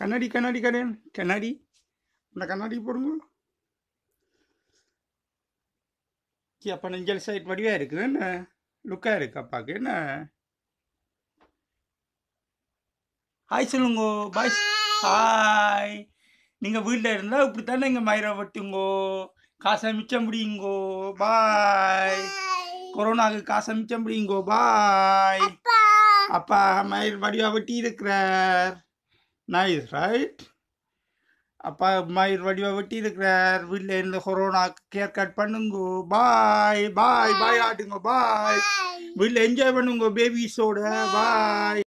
கண்ணாடி கண்ணாடி கடன் கண்ணாடி அந்த கண்ணாடி போடுங்க அப்போ நெஞ்சல் சைட் வடிவாக இருக்குது என்ன லுக்காக இருக்கு அப்பாவுக்கு என்ன ஹாய் சொல்லுங்க பாய் ஹாய் நீங்கள் வீட்டில் இருந்தால் இப்படி தானே இங்கே மயிரை வெட்டுங்கோ காசை மிச்சம் முடியுங்கோ பாய் கொரோனாவுக்கு காசை மிச்சம் முடியுங்கோ பாய் அப்பா மயில் வடிவாக வெட்டி இருக்கிறார் நைஸ் ரைட் அப்பா மயிர் வெட்டி இருக்கிறார் வீட்டில் இருந்து கொரோனா கேர் கட் பண்ணுங்க பாய் பாய் பாய் ஆட்டுங்க பாய் வீட்டில் என்ஜாய் பண்ணுங்க பேபிஸோட பாய்